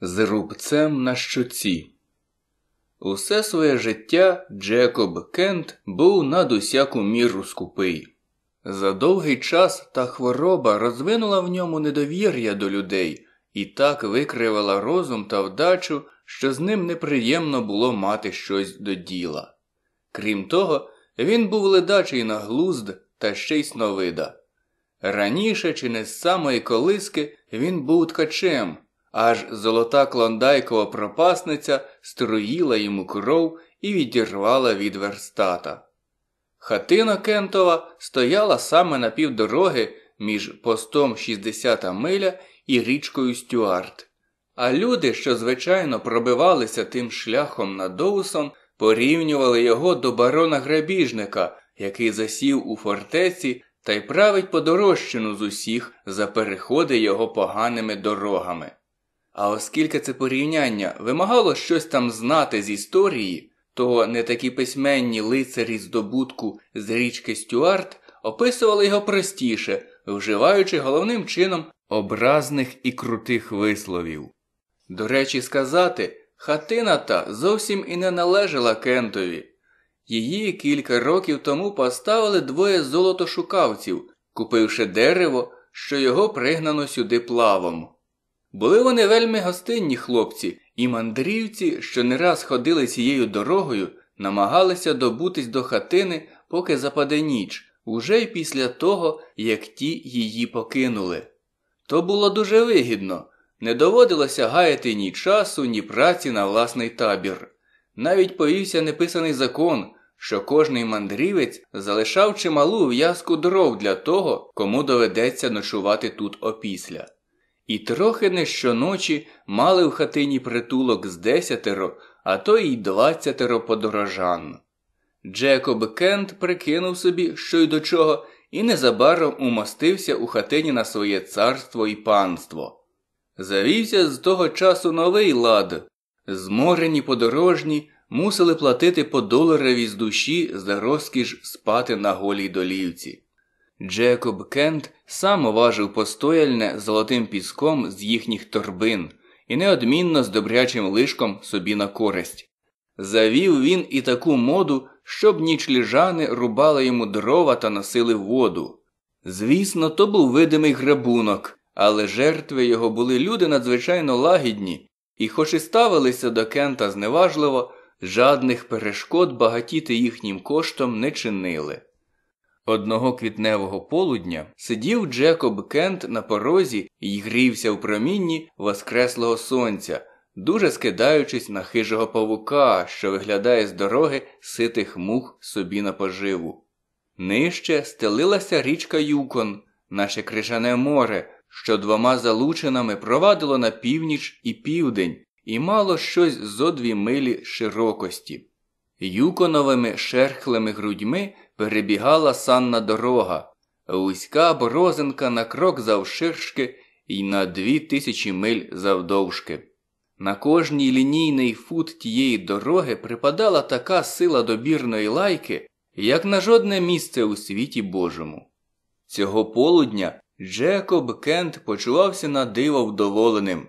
З рубцем на щоці. Усе своє життя Джекоб Кент був над усяку міру скупий. За довгий час та хвороба розвинула в ньому недовір'я до людей і так викривала розум та вдачу, що з ним неприємно було мати щось до діла. Крім того, він був ледачий на глузд та ще й сновида. Раніше, чи не з самої колиски, він був ткачем аж золота клондайкова пропасниця струїла йому кров і відірвала від верстата. Хатина Кентова стояла саме на півдороги між постом 60 миля і річкою Стюарт, а люди, що звичайно пробивалися тим шляхом на Доусон, порівнювали його до барона грабіжника, який засів у фортеці та й править подорожчину з усіх за переходи його поганими дорогами. А оскільки це порівняння вимагало щось там знати з історії, то не такі письменні лицарі здобутку з річки Стюарт описували його простіше, вживаючи головним чином образних і крутих висловів. До речі, сказати, хатина та зовсім і не належала Кентові. Її кілька років тому поставили двоє золотошукавців, купивши дерево, що його пригнано сюди плавом. Були вони вельми гостинні хлопці, і мандрівці, що не раз ходили цією дорогою, намагалися добутись до хатини, поки западе ніч, уже й після того, як ті її покинули. То було дуже вигідно, не доводилося гаяти ні часу, ні праці на власний табір. Навіть повівся неписаний закон, що кожний мандрівець залишав чималу в'язку дров для того, кому доведеться ночувати тут опісля. І трохи не щоночі мали в хатині притулок з десятеро, а то й двадцятеро подорожан. Джекоб Кент прикинув собі, що й до чого, і незабаром умостився у хатині на своє царство і панство. Завівся з того часу новий лад. Зморені подорожні мусили платити по доларові з душі за розкіш спати на голій долівці. Джекоб Кент сам уважив постояльне золотим піском з їхніх торбин і неодмінно з добрячим лишком собі на користь. Завів він і таку моду, щоб нічліжани рубали йому дрова та носили воду. Звісно, то був видимий грабунок, але жертви його були люди надзвичайно лагідні, і, хоч і ставилися до Кента зневажливо, жадних перешкод багатіти їхнім коштом не чинили. Одного квітневого полудня сидів Джекоб Кент на порозі і грівся в промінні воскреслого сонця, дуже скидаючись на хижого павука, що виглядає з дороги ситих мух собі на поживу. Нижче стелилася річка Юкон, наше крижане море, що двома залучинами провадило на північ і південь, і мало щось зо дві милі широкості. Юконовими шерхлими грудьми перебігала санна дорога, вузька борозинка на крок завширшки і на дві тисячі миль завдовжки. На кожній лінійний фут тієї дороги припадала така сила добірної лайки, як на жодне місце у світі Божому. Цього полудня Джекоб Кент почувався на диво вдоволеним.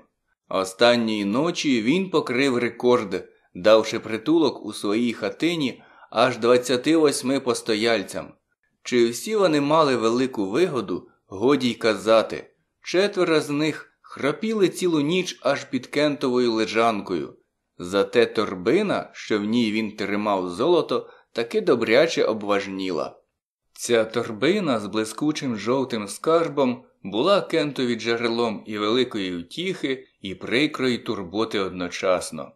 Останньої ночі він покрив рекорд, давши притулок у своїй хатині аж 28 постояльцям. Чи всі вони мали велику вигоду, годі й казати. Четверо з них храпіли цілу ніч аж під кентовою лежанкою. Зате торбина, що в ній він тримав золото, таки добряче обважніла. Ця торбина з блискучим жовтим скарбом була кентові джерелом і великої утіхи, і прикрої турботи одночасно.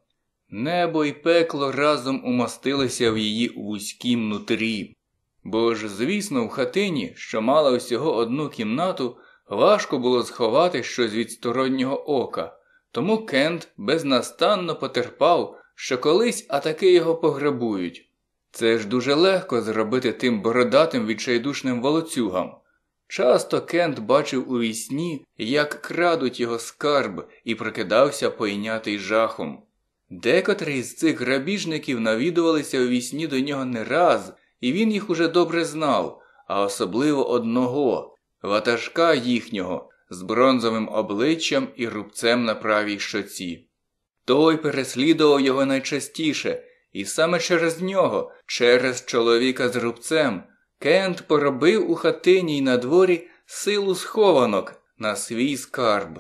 Небо і пекло разом умостилися в її вузькім нутрі. Бо ж, звісно, в хатині, що мала усього одну кімнату, важко було сховати щось від стороннього ока, тому Кент безнастанно потерпав, що колись атаки його пограбують. Це ж дуже легко зробити тим бородатим відчайдушним волоцюгам. Часто Кент бачив у вісні, як крадуть його скарб і прокидався пойнятий жахом. Декотрий з цих грабіжників навідувалися у вісні до нього не раз, і він їх уже добре знав, а особливо одного ватажка їхнього з бронзовим обличчям і рубцем на правій щоці. Той переслідував його найчастіше, і саме через нього, через чоловіка з рубцем, Кент поробив у хатині й на дворі силу схованок на свій скарб.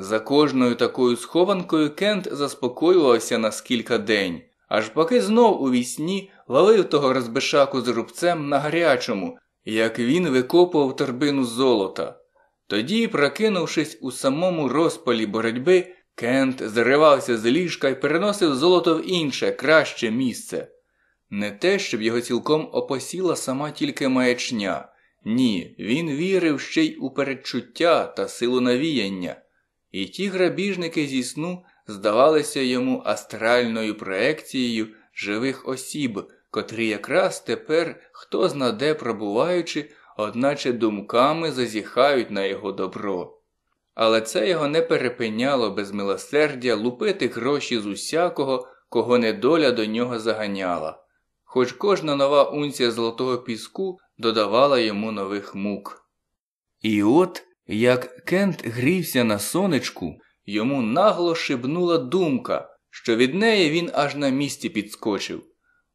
За кожною такою схованкою Кент заспокоювався на скілька день, аж поки знов у вісні валив того розбишаку з рубцем на гарячому, як він викопував торбину золота. Тоді, прокинувшись у самому розпалі боротьби, Кент зривався з ліжка і переносив золото в інше, краще місце. Не те, щоб його цілком опосіла сама тільки маячня. Ні, він вірив ще й у передчуття та силу навіяння. І ті грабіжники зі сну здавалися йому астральною проекцією живих осіб, котрі якраз тепер, хто знаде пробуваючи, одначе думками зазіхають на його добро. Але це його не перепиняло без милосердя лупити гроші з усякого, кого недоля до нього заганяла, хоч кожна нова унція золотого піску додавала йому нових мук. І от як Кент грівся на сонечку, йому нагло шибнула думка, що від неї він аж на місці підскочив.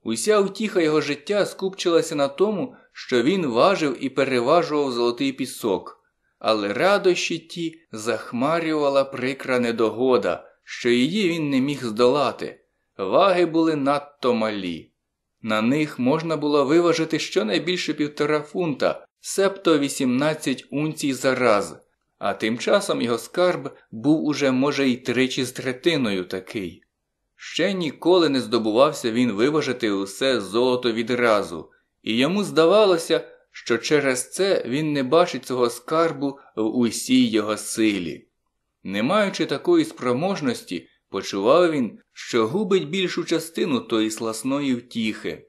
Уся утіха його життя скупчилася на тому, що він важив і переважував золотий пісок, але радощі ті захмарювала прикра недогода, що її він не міг здолати. Ваги були надто малі. На них можна було виважити щонайбільше півтора фунта, септо 18 унцій за раз, а тим часом його скарб був уже, може, й тричі з третиною такий. Ще ніколи не здобувався він виважити усе золото відразу, і йому здавалося, що через це він не бачить цього скарбу в усій його силі. Не маючи такої спроможності, почував він, що губить більшу частину тої сласної втіхи.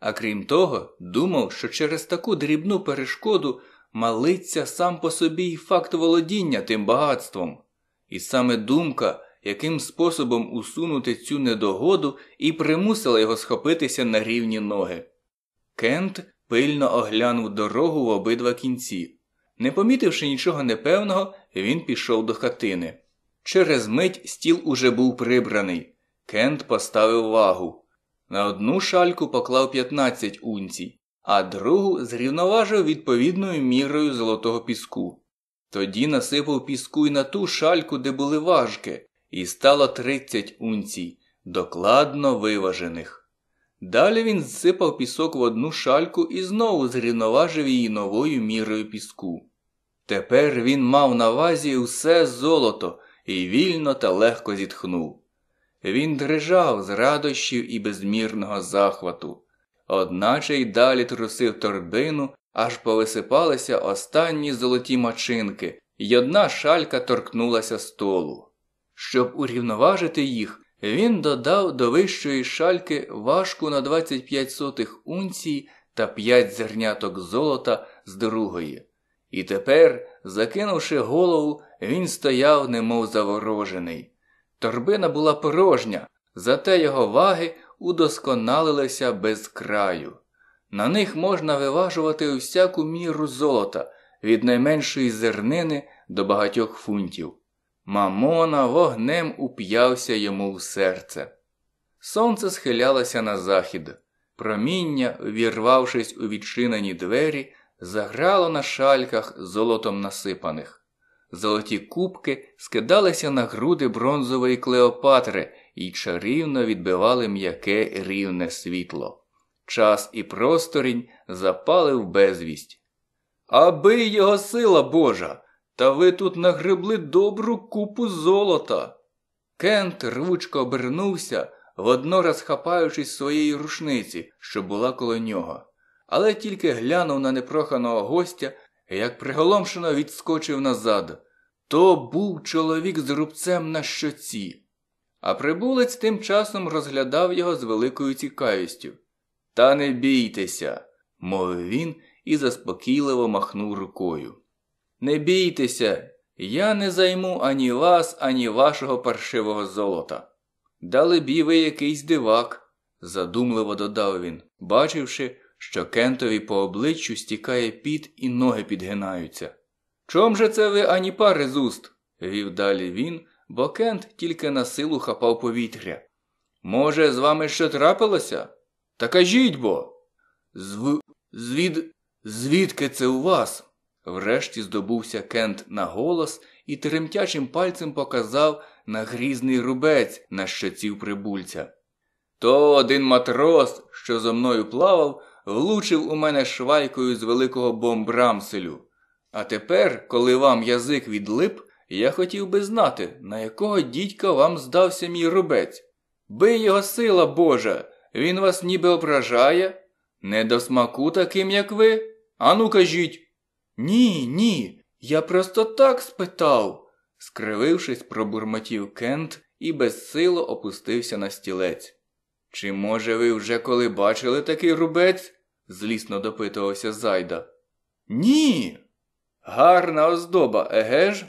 А крім того, думав, що через таку дрібну перешкоду малиться сам по собі й факт володіння тим багатством, і саме думка, яким способом усунути цю недогоду, і примусила його схопитися на рівні ноги. Кент пильно оглянув дорогу в обидва кінці. Не помітивши нічого непевного, він пішов до хатини. Через мить стіл уже був прибраний. Кент поставив вагу. На одну шальку поклав 15 унцій, а другу зрівноважив відповідною мірою золотого піску. Тоді насипав піску й на ту шальку, де були важки, і стало 30 унцій, докладно виважених. Далі він зсипав пісок в одну шальку і знову зрівноважив її новою мірою піску. Тепер він мав на вазі усе золото і вільно та легко зітхнув. Він дрижав з радощів і безмірного захвату, одначе й далі трусив торбину, аж повисипалися останні золоті мачинки, і одна шалька торкнулася столу. Щоб урівноважити їх, він додав до вищої шальки важку на 25 сотих унцій та 5 зерняток золота з другої. І тепер, закинувши голову, він стояв, немов заворожений. Торбина була порожня, зате його ваги удосконалилися без краю. На них можна виважувати всяку міру золота від найменшої зернини до багатьох фунтів. Мамона вогнем уп'явся йому в серце. Сонце схилялося на захід. Проміння, вірвавшись у відчинені двері, заграло на шальках золотом насипаних. Золоті кубки скидалися на груди бронзової Клеопатри і чарівно відбивали м'яке рівне світло. Час і просторінь запали в безвість. Аби його сила Божа, та ви тут нагребли добру купу золота. Кент рвучко обернувся, воднораз хапаючись своєї рушниці, що була коло нього, але тільки глянув на непроханого гостя як приголомшено відскочив назад. То був чоловік з рубцем на щоці. А прибулець тим часом розглядав його з великою цікавістю. Та не бійтеся, мовив він і заспокійливо махнув рукою. Не бійтеся, я не займу ані вас, ані вашого паршивого золота. Далебі ви якийсь дивак, задумливо додав він, бачивши, що Кентові по обличчю стікає піт і ноги підгинаються. Чом же це ви ані пари з уст? вів далі він, бо Кент тільки на силу хапав повітря. Може, з вами що трапилося? Та кажіть бо. Зв... Звід... Звідки це у вас? Врешті здобувся Кент на голос і тремтячим пальцем показав на грізний рубець на щаців прибульця. То один матрос, що зо мною плавав, влучив у мене швайкою з великого бомбрамселю. А тепер, коли вам язик відлип, я хотів би знати, на якого дідька вам здався мій рубець. Бий його сила Божа, він вас ніби ображає. Не до смаку таким, як ви. Ану кажіть. Ні, ні, я просто так спитав, скривившись, пробурмотів Кент і безсило опустився на стілець. Чи, може, ви вже коли бачили такий рубець, злісно допитувався Зайда. Ні. Гарна оздоба, еге ж?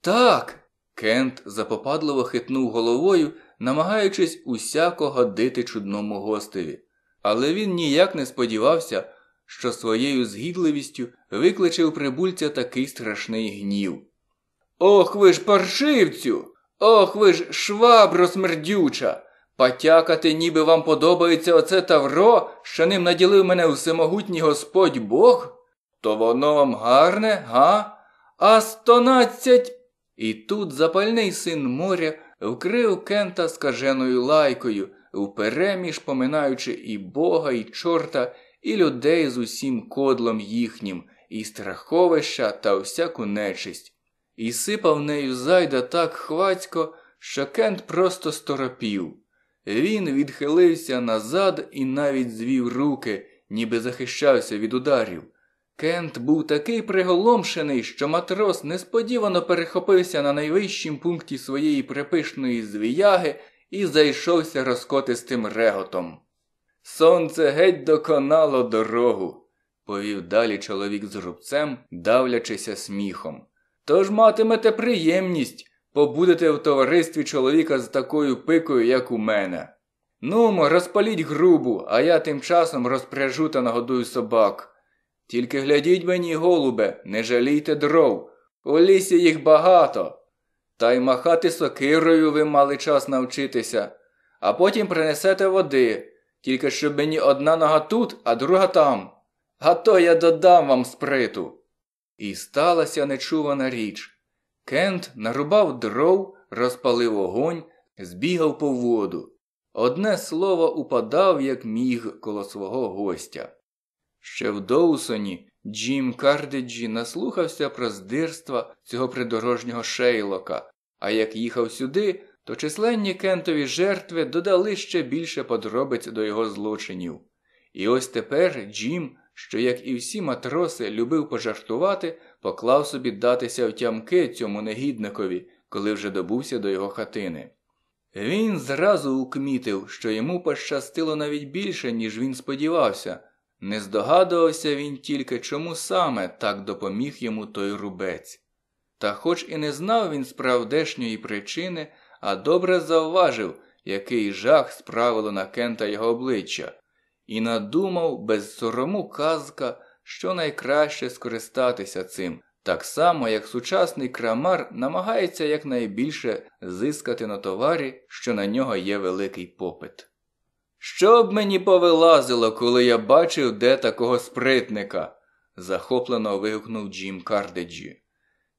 Так. Кент запопадливо хитнув головою, намагаючись усяко годити чудному гостеві. Але він ніяк не сподівався, що своєю згідливістю викличе у прибульця такий страшний гнів. Ох ви ж паршивцю! Ох ви ж швабро смердюча! Потякати, ніби вам подобається оце тавро, що ним наділив мене всемогутній Господь Бог? То воно вам гарне, га? А стонадцять. І тут запальний син моря вкрив кента скаженою лайкою, впереміж поминаючи і бога, і чорта, і людей з усім кодлом їхнім, і страховища та всяку нечисть, і сипав нею зайда так хвацько, що кент просто сторопів. Він відхилився назад і навіть звів руки, ніби захищався від ударів. Кент був такий приголомшений, що матрос несподівано перехопився на найвищому пункті своєї припишної звіяги і зайшовся розкотистим реготом. Сонце геть доконало дорогу, повів далі чоловік з рубцем, давлячися сміхом. Тож матимете приємність побудете в товаристві чоловіка з такою пикою, як у мене. Нумо, розпаліть грубу, а я тим часом розпряжу та нагодую собак. Тільки глядіть мені, голубе, не жалійте дров. У лісі їх багато. Та й махати сокирою ви мали час навчитися, а потім принесете води, тільки щоб мені одна нога тут, а друга там. А то я додам вам сприту. І сталася нечувана річ. Кент нарубав дров, розпалив огонь, збігав по воду. Одне слово упадав, як міг коло свого гостя. Ще в Доусоні Джим Кардеджі наслухався про здирства цього придорожнього шейлока, а як їхав сюди, то численні кентові жертви додали ще більше подробиць до його злочинів. І ось тепер Джим, що, як і всі матроси, любив пожартувати, поклав собі датися втямки цьому негідникові, коли вже добувся до його хатини. Він зразу укмітив, що йому пощастило навіть більше, ніж він сподівався, не здогадувався він тільки, чому саме так допоміг йому той рубець. Та хоч і не знав він справдешньої причини, а добре завважив, який жах справило на кента його обличчя, і надумав без сорому казка що найкраще скористатися цим, так само як сучасний крамар намагається якнайбільше зискати на товарі, що на нього є великий попит. Що б мені повилазило, коли я бачив, де такого спритника. захоплено вигукнув Джим Кардеджі.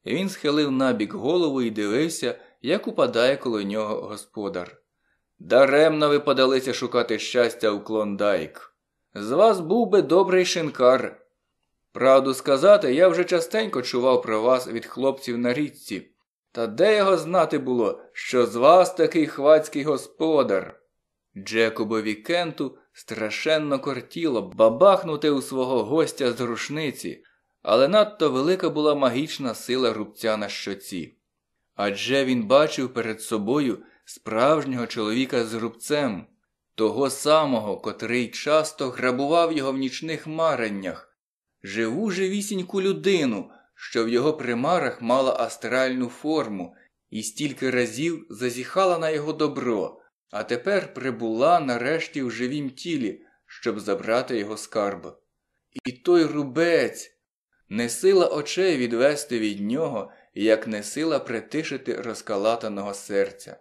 Він схилив набік голову і дивився, як упадає коло нього господар. Даремно ви подалися шукати щастя у клондайк. З вас був би добрий шинкар, Правду сказати, я вже частенько чував про вас від хлопців на річці, та де його знати було, що з вас такий хвацький господар. Джекобові Кенту страшенно кортіло бабахнути у свого гостя з рушниці, але надто велика була магічна сила рубця на щоці. Адже він бачив перед собою справжнього чоловіка з рубцем, того самого, котрий часто грабував його в нічних мареннях живу живісіньку людину, що в його примарах мала астральну форму і стільки разів зазіхала на його добро, а тепер прибула нарешті в живім тілі, щоб забрати його скарб. І той рубець не сила очей відвести від нього, як не сила притишити розкалатаного серця.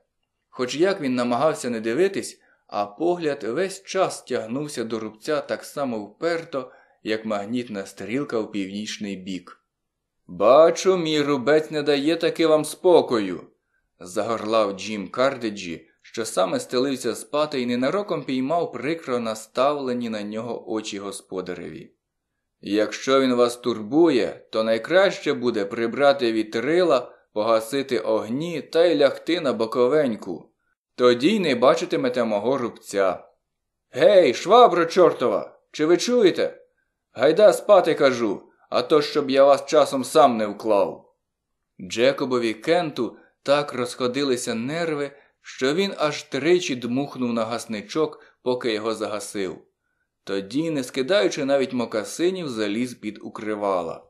Хоч як він намагався не дивитись, а погляд весь час тягнувся до рубця так само вперто, як магнітна стрілка в північний бік. Бачу, мій рубець не дає таки вам спокою. загорлав Джім Кардиджі, що саме стелився спати і ненароком піймав прикро наставлені на нього очі господареві. Якщо він вас турбує, то найкраще буде прибрати вітрила, погасити огні та й лягти на боковеньку. Тоді й не бачитимете мого рубця. Гей, швабро, чортова! Чи ви чуєте? Гайда спати кажу, а то щоб я вас часом сам не вклав. Джекобові Кенту так розходилися нерви, що він аж тричі дмухнув на гасничок, поки його загасив. Тоді, не скидаючи навіть мокасинів, заліз під укривала.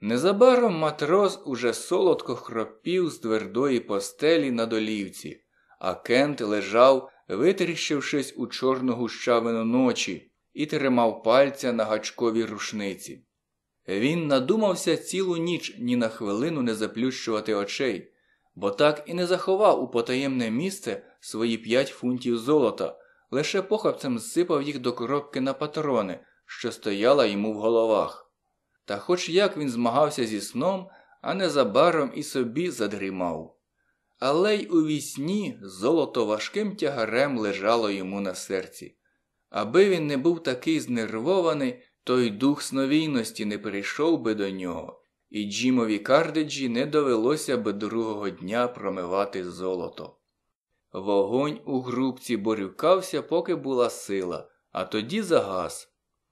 Незабаром матрос уже солодко хропів з твердої постелі на долівці, а Кент лежав, витріщившись у чорну гущавину ночі, і тримав пальця на гачковій рушниці. Він надумався цілу ніч ні на хвилину не заплющувати очей, бо так і не заховав у потаємне місце свої п'ять фунтів золота, лише похапцем зсипав їх до коробки на патрони, що стояла йому в головах. Та хоч як він змагався зі сном, а незабаром і собі задрімав. Але й у вісні золото важким тягарем лежало йому на серці аби він не був такий знервований, той дух сновійності не перейшов би до нього, і Джімові Кардеджі не довелося б другого дня промивати золото. Вогонь у грубці борюкався, поки була сила, а тоді загас.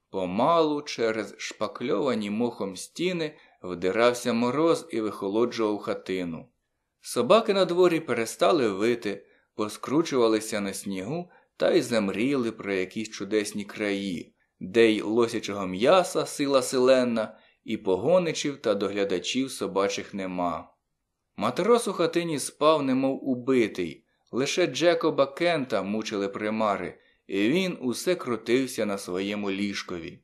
Помалу, через шпакльовані мохом стіни, вдирався мороз і вихолоджував хатину. Собаки на дворі перестали вити, поскручувалися на снігу та й замріли про якісь чудесні краї, де й лосячого м'яса, сила селенна, і погоничів та доглядачів собачих нема. Матрос у хатині спав, немов убитий, лише Джекоба Кента мучили примари, і він усе крутився на своєму ліжкові.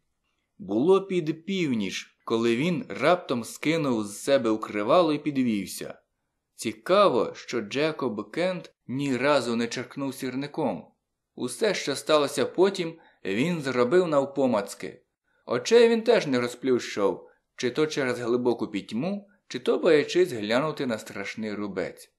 Було під північ, коли він раптом скинув з себе укривало і підвівся. Цікаво, що Джекоб Кент ні разу не черкнув сірником, Усе, що сталося потім, він зробив навпомацки. Очей він теж не розплющував, чи то через глибоку пітьму, чи то боячись глянути на страшний рубець.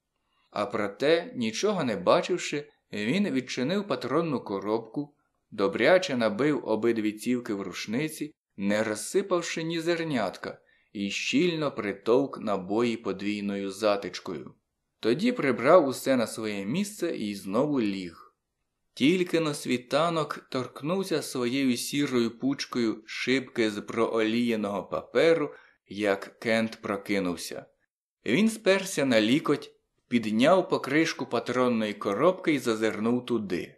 А проте, нічого не бачивши, він відчинив патронну коробку, добряче набив обидві цівки в рушниці, не розсипавши ні зернятка, і щільно притовк набої подвійною затичкою. Тоді прибрав усе на своє місце і знову ліг. Тільки на світанок торкнувся своєю сірою пучкою шибки з прооліяного паперу, як Кент прокинувся. Він сперся на лікоть, підняв покришку патронної коробки і зазирнув туди.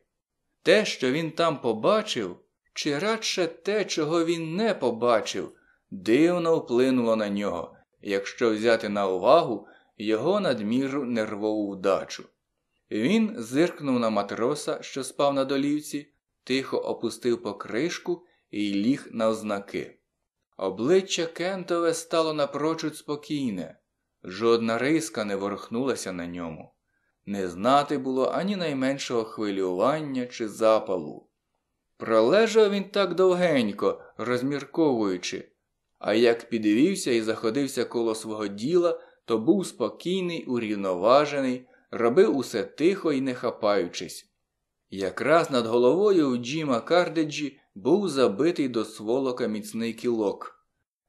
Те, що він там побачив, чи радше те, чого він не побачив, дивно вплинуло на нього, якщо взяти на увагу його надміру нервову вдачу. Він зиркнув на матроса, що спав на долівці, тихо опустив покришку і ліг на ознаки. Обличчя Кентове стало напрочуд спокійне, жодна риска не ворухнулася на ньому. Не знати було ані найменшого хвилювання чи запалу. Пролежав він так довгенько, розмірковуючи, а як підвівся і заходився коло свого діла, то був спокійний, урівноважений, робив усе тихо і не хапаючись. Якраз над головою у Джима Кардеджі був забитий до сволока міцний кілок.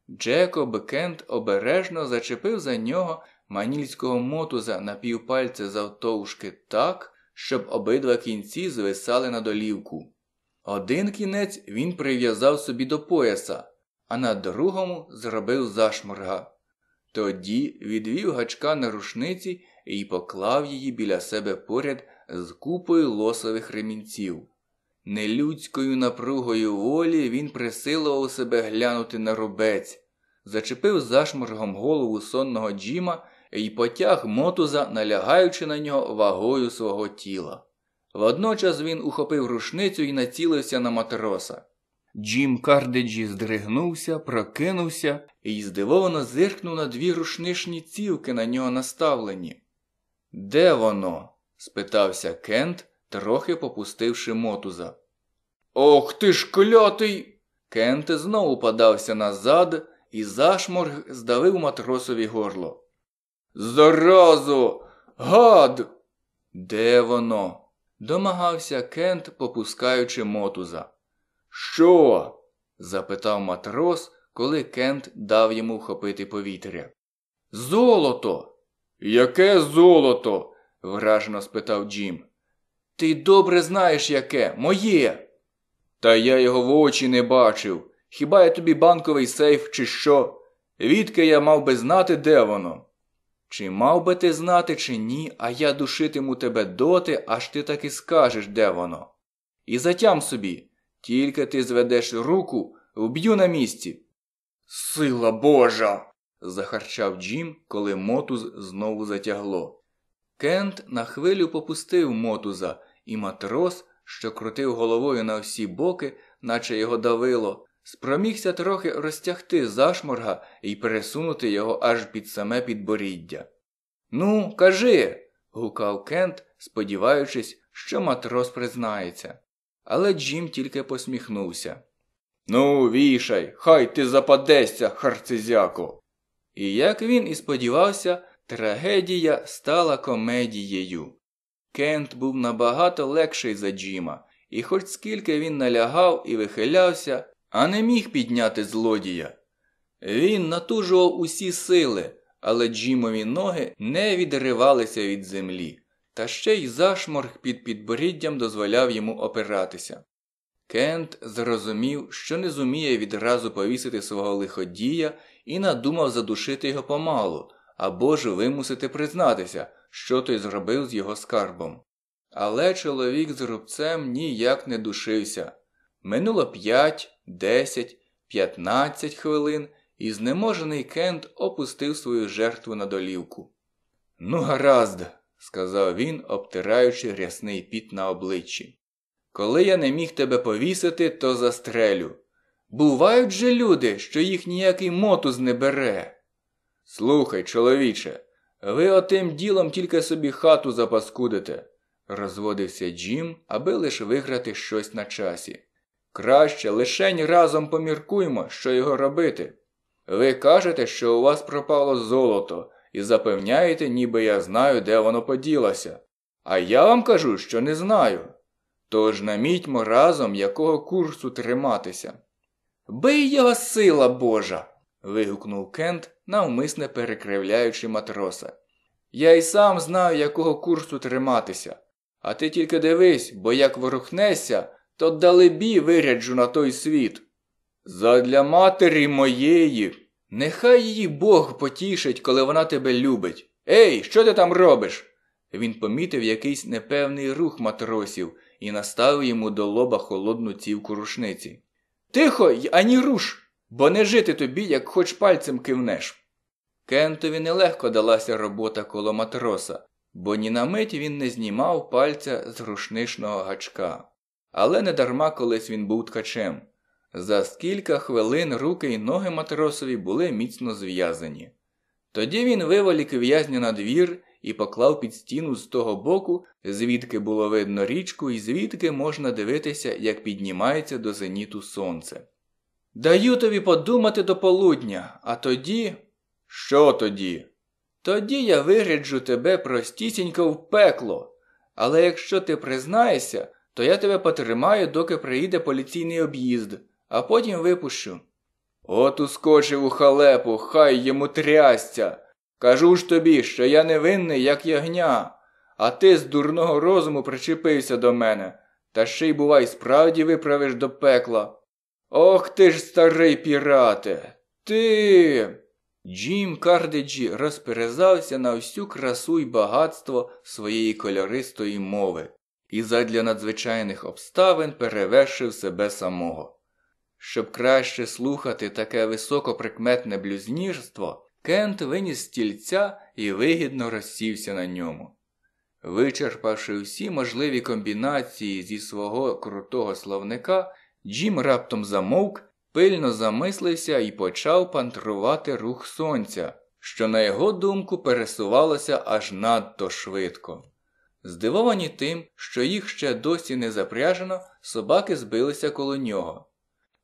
Джекоб Кент обережно зачепив за нього манільського мотуза на півпальця завтовшки так, щоб обидва кінці звисали на долівку. Один кінець він прив'язав собі до пояса, а на другому зробив зашморга. Тоді відвів гачка на рушниці і поклав її біля себе поряд з купою лосових ремінців. Нелюдською напругою волі він присилував себе глянути на рубець, зачепив зашморгом голову сонного Джима і потяг мотуза, налягаючи на нього вагою свого тіла. Водночас він ухопив рушницю і націлився на матроса. Джим Кардеджі здригнувся, прокинувся і здивовано зиркнув на дві рушничні цівки на нього наставлені. Де воно? спитався Кент, трохи попустивши мотуза. Ох ти ж клятий. Кент знову подався назад і зашморг здавив матросові горло. Заразу! Гад! Де воно? домагався Кент, попускаючи мотуза. Що? запитав матрос, коли Кент дав йому вхопити повітря. Золото! Яке золото? вражено спитав Джим. Ти добре знаєш, яке, моє. Та я його в очі не бачив. Хіба я тобі банковий сейф, чи що? Відки я мав би знати, де воно? Чи мав би ти знати, чи ні, а я душитиму тебе доти, аж ти таки скажеш, де воно. І затям собі, тільки ти зведеш руку, вб'ю на місці. Сила Божа! захарчав Джим, коли мотуз знову затягло. Кент на хвилю попустив мотуза, і матрос, що крутив головою на всі боки, наче його давило, спромігся трохи розтягти зашморга і пересунути його аж під саме підборіддя. Ну, кажи. гукав Кент, сподіваючись, що матрос признається. Але Джим тільки посміхнувся. Ну, вішай, хай ти западешся, харцизяко. І як він і сподівався, трагедія стала комедією. Кент був набагато легший за Джима, і хоч скільки він налягав і вихилявся, а не міг підняти злодія. Він натужував усі сили, але Джимові ноги не відривалися від землі, та ще й зашморг під підборіддям дозволяв йому опиратися. Кент зрозумів, що не зуміє відразу повісити свого лиходія і надумав задушити його помалу або ж вимусити признатися, що той зробив з його скарбом. Але чоловік з рубцем ніяк не душився. Минуло п'ять, десять, п'ятнадцять хвилин, і знеможений Кент опустив свою жертву на долівку. Ну, гаразд, сказав він, обтираючи рясний піт на обличчі. Коли я не міг тебе повісити, то застрелю. Бувають же люди, що їх ніякий мотуз не бере. Слухай, чоловіче, ви отим ділом тільки собі хату запаскудите, розводився Джим, аби лише виграти щось на часі. Краще лишень разом поміркуймо, що його робити. Ви кажете, що у вас пропало золото, і запевняєте, ніби я знаю, де воно поділося. А я вам кажу, що не знаю. Тож намітьмо разом, якого курсу триматися. Бий його сила Божа. вигукнув Кент, навмисне перекривляючи матроса. Я й сам знаю, якого курсу триматися. А ти тільки дивись, бо як ворухнешся, то далебі виряджу на той світ. Задля матері моєї. Нехай її Бог потішить, коли вона тебе любить. Ей, що ти там робиш? Він помітив якийсь непевний рух матросів і наставив йому до лоба холодну цівку рушниці. Тихо й ані руш, бо не жити тобі, як хоч пальцем кивнеш. Кентові нелегко далася робота коло матроса, бо ні на мить він не знімав пальця з рушничного гачка. Але недарма колись він був ткачем. За скільки хвилин руки й ноги матросові були міцно зв'язані. Тоді він виволік в'язня на двір і поклав під стіну з того боку, звідки було видно річку і звідки можна дивитися, як піднімається до зеніту сонце. Даю тобі подумати до полудня, а тоді. Що тоді? Тоді я виряджу тебе простісінько в пекло, але якщо ти признаєшся, то я тебе потримаю, доки приїде поліційний об'їзд, а потім випущу. От ускочив у халепу, хай йому трясця. Кажу ж тобі, що я невинний, як ягня, а ти з дурного розуму причепився до мене, та ще й, бувай, справді виправиш до пекла. Ох ти ж, старий пірате! Ти. Джім Кардеджі розперезався на всю красу й багатство своєї кольористої мови і задля надзвичайних обставин перевершив себе самого. Щоб краще слухати таке високоприкметне блюзнірство, Кент виніс стільця і вигідно розсівся на ньому. Вичерпавши всі можливі комбінації зі свого крутого словника, Джим раптом замовк, пильно замислився і почав пантрувати рух сонця, що, на його думку, пересувалося аж надто швидко. Здивовані тим, що їх ще досі не запряжено, собаки збилися коло нього.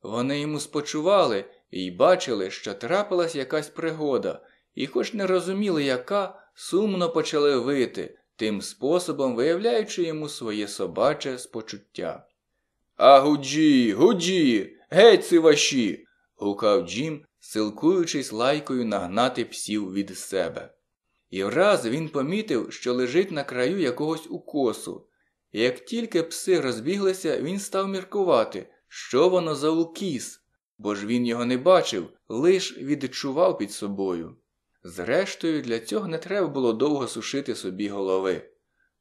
Вони йому спочували і бачили, що трапилась якась пригода, і, хоч не розуміли, яка, сумно почали вити, тим способом виявляючи йому своє собаче спочуття. А гуджі, гуджі, геть си ваші. гукав Джим, силкуючись лайкою нагнати псів від себе. І враз він помітив, що лежить на краю якогось укосу. і Як тільки пси розбіглися, він став міркувати, що воно за укіс, бо ж він його не бачив, лиш відчував під собою. Зрештою, для цього не треба було довго сушити собі голови.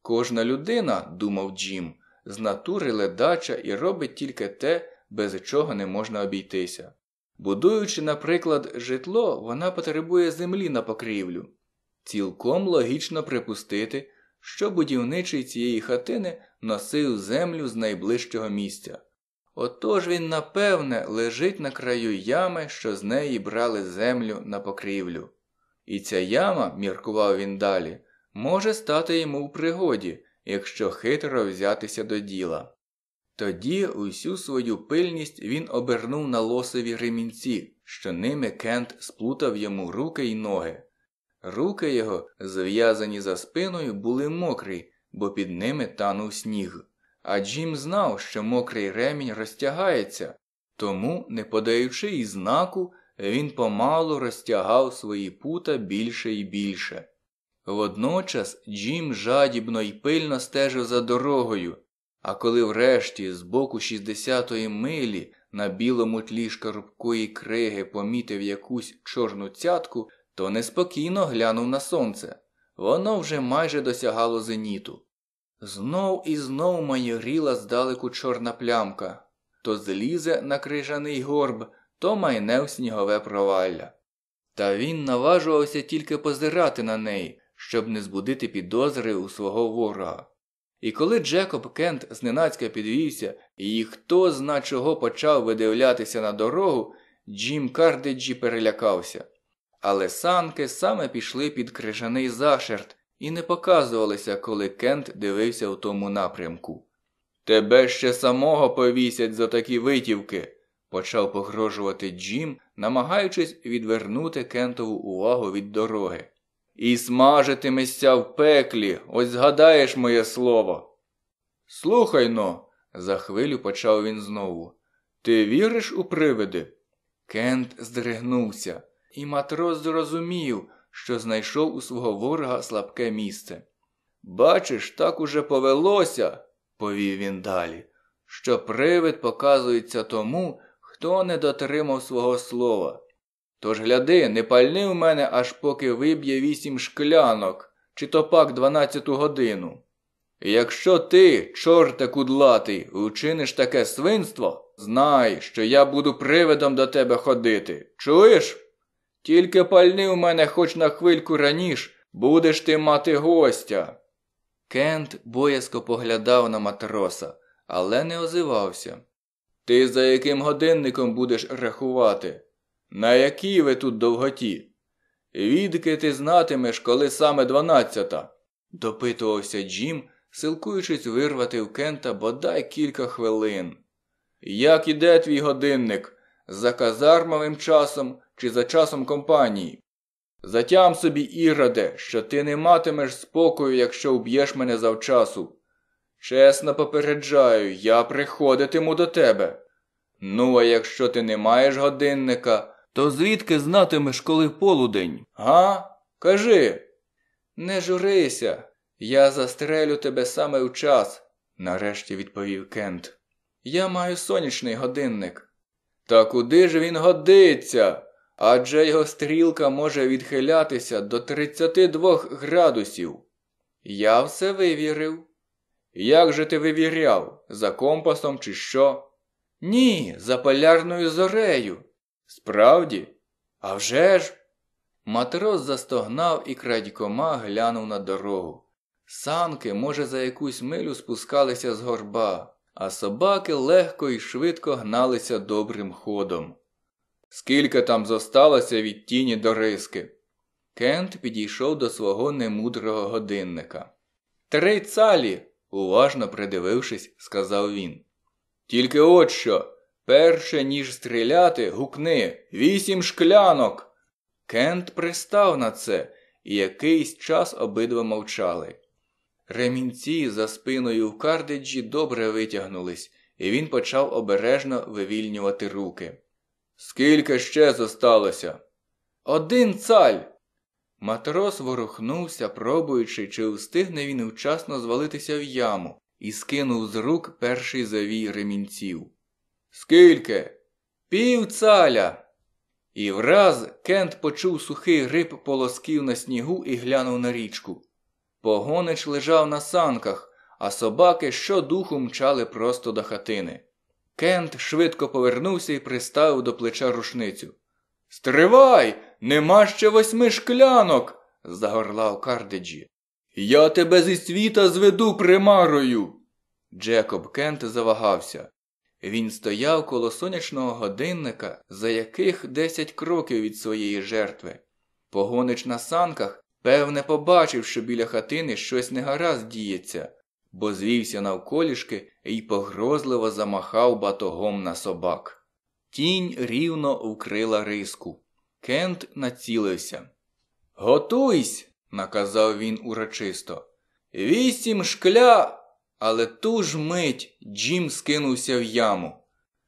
Кожна людина, думав Джим, з натури ледача і робить тільки те, без чого не можна обійтися. Будуючи, наприклад, житло, вона потребує землі на покрівлю. Цілком логічно припустити, що будівничий цієї хатини носив землю з найближчого місця. Отож він, напевне, лежить на краю ями, що з неї брали землю на покрівлю. І ця яма, міркував він далі, може стати йому в пригоді, якщо хитро взятися до діла. Тоді усю свою пильність він обернув на лосові ремінці, що ними Кент сплутав йому руки й ноги. Руки його, зв'язані за спиною, були мокрі, бо під ними танув сніг. А Джим знав, що мокрий ремінь розтягається, тому, не подаючи і знаку, він помалу розтягав свої пута більше і більше. Водночас Джим жадібно і пильно стежив за дорогою, а коли врешті з боку 60-ї милі на білому тлі шкарубкої криги помітив якусь чорну цятку, то неспокійно глянув на сонце. Воно вже майже досягало зеніту. Знов і знов майоріла здалеку чорна плямка то злізе на крижаний горб, то майне в снігове провалля. Та він наважувався тільки позирати на неї, щоб не збудити підозри у свого ворога. І коли Джекоб Кент зненацька підвівся і хто зна чого почав видивлятися на дорогу, Джим Кардеджі перелякався. Але санки саме пішли під крижаний зашерт, і не показувалися, коли Кент дивився в тому напрямку. Тебе ще самого повісять за такі витівки, почав погрожувати Джим, намагаючись відвернути Кентову увагу від дороги. І смажитимешся в пеклі, ось згадаєш моє слово. Слухай но, за хвилю почав він знову. Ти віриш у привиди? Кент здригнувся, і матрос зрозумів, що знайшов у свого ворога слабке місце. Бачиш, так уже повелося, повів він далі, що привид показується тому, хто не дотримав свого слова. Тож гляди, не пальни в мене, аж поки виб'є вісім шклянок, чи то пак дванадцяту годину. якщо ти, чорте кудлатий, учиниш таке свинство, знай, що я буду привидом до тебе ходити. Чуєш? Тільки пальни у мене хоч на хвильку раніш, будеш ти мати гостя. Кент боязко поглядав на матроса, але не озивався. Ти за яким годинником будеш рахувати? На якій ви тут довготі? Відки ти знатимеш, коли саме дванадцята? допитувався Джим, силкуючись вирвати в Кента бодай кілька хвилин. Як іде твій годинник? За казармовим часом чи за часом компанії. Затям собі, Іграде, що ти не матимеш спокою, якщо вб'єш мене завчасу. Чесно попереджаю, я приходитиму до тебе. Ну, а якщо ти не маєш годинника, то звідки знатимеш, коли полудень? Га? Кажи. Не журися, я застрелю тебе саме в час, нарешті відповів Кент. Я маю сонячний годинник. Та куди ж він годиться? адже його стрілка може відхилятися до 32 градусів. Я все вивірив. Як же ти вивіряв? За компасом чи що? Ні, за полярною зорею. Справді? «А вже ж!» Матрос застогнав і крадькома глянув на дорогу. Санки, може, за якусь милю спускалися з горба, а собаки легко і швидко гналися добрим ходом скільки там зосталося від тіні до риски. Кент підійшов до свого немудрого годинника. Три цалі, уважно придивившись, сказав він. Тільки от що, перше ніж стріляти, гукни вісім шклянок. Кент пристав на це і якийсь час обидва мовчали. Ремінці за спиною в кардиджі добре витягнулись, і він почав обережно вивільнювати руки. Скільки ще зосталося? Один цаль. Матрос ворухнувся, пробуючи, чи встигне він вчасно звалитися в яму, і скинув з рук перший завій ремінців. Скільки? Пів цаля. І враз Кент почув сухий риб полосків на снігу і глянув на річку. Погонич лежав на санках, а собаки щодуху мчали просто до хатини. Кент швидко повернувся і приставив до плеча рушницю. Стривай, нема ще восьми шклянок. загорлав Кардеджі. Я тебе зі світа зведу примарою. Джекоб Кент завагався. Він стояв коло сонячного годинника, за яких десять кроків від своєї жертви. Погонич на санках, певне, побачив, що біля хатини щось негаразд діється бо звівся навколішки і погрозливо замахав батогом на собак. Тінь рівно вкрила риску. Кент націлився. Готуйсь, наказав він урочисто. Вісім шкля. Але ту ж мить Джим скинувся в яму.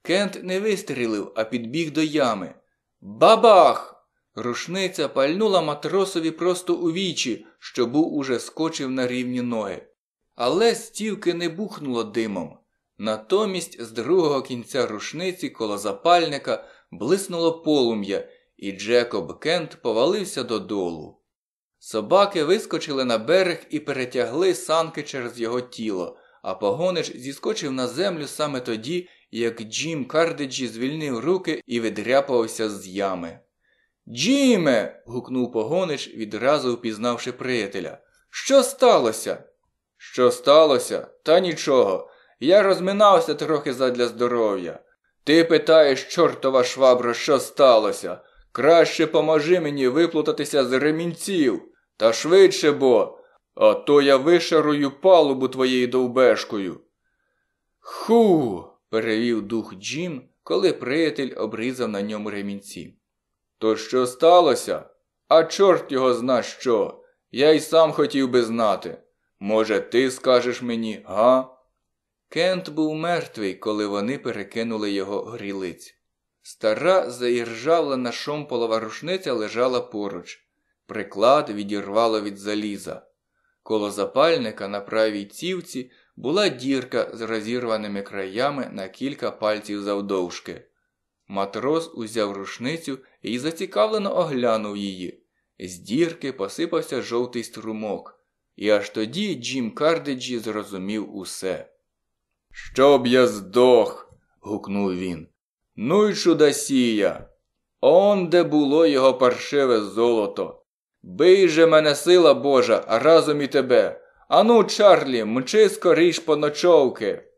Кент не вистрілив, а підбіг до ями. Бабах! Рушниця пальнула матросові просто у вічі, що був уже скочив на рівні ноги але стівки не бухнуло димом. Натомість з другого кінця рушниці коло запальника блиснуло полум'я, і Джекоб Кент повалився додолу. Собаки вискочили на берег і перетягли санки через його тіло, а погонич зіскочив на землю саме тоді, як Джім Кардеджі звільнив руки і відряпався з ями. Джіме. гукнув погонич, відразу впізнавши приятеля. Що сталося? Що сталося? Та нічого. Я розминався трохи задля здоров'я. Ти питаєш, чортова швабра, що сталося? Краще поможи мені виплутатися з ремінців. Та швидше бо, а то я вишарую палубу твоєю довбешкою. Ху. перевів дух Джим, коли приятель обрізав на ньому ремінці. То що сталося? А чорт його зна що. Я й сам хотів би знати. Може, ти скажеш мені, га? Кент був мертвий, коли вони перекинули його грілиць. Стара заіржавла на шомполова рушниця лежала поруч. Приклад відірвало від заліза. Коло запальника на правій цівці була дірка з розірваними краями на кілька пальців завдовжки. Матрос узяв рушницю і зацікавлено оглянув її. З дірки посипався жовтий струмок. І аж тоді Джим Кардеджі зрозумів усе. Щоб я здох. гукнув він. Ну й чудасія. Он де було його паршиве золото. Бий же мене сила Божа, а разом і тебе. Ану, Чарлі, мчи скоріш по ночовки.